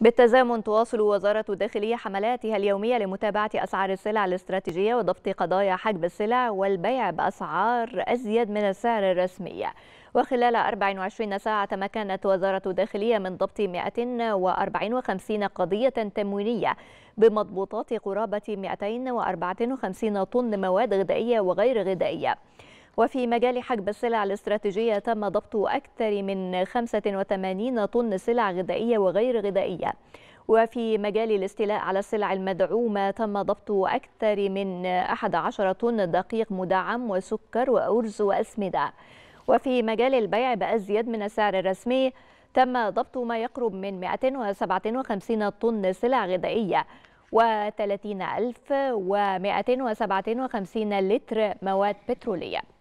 بالتزامن تواصل وزارة الداخلية حملاتها اليومية لمتابعة أسعار السلع الاستراتيجية وضبط قضايا حجب السلع والبيع بأسعار أزيد من السعر الرسمي وخلال 24 ساعة تمكنت وزارة الداخلية من ضبط 154 قضية تموينية بمضبوطات قرابة 254 طن مواد غذائية وغير غذائية وفي مجال حجب السلع الاستراتيجية تم ضبط أكثر من 85 طن سلع غذائية وغير غذائية وفي مجال الاستيلاء على السلع المدعومة تم ضبط أكثر من 11 طن دقيق مدعم وسكر وأرز وأسمدة وفي مجال البيع بأزيد من السعر الرسمي تم ضبط ما يقرب من 257 طن سلع غذائية و 30257 لتر مواد بترولية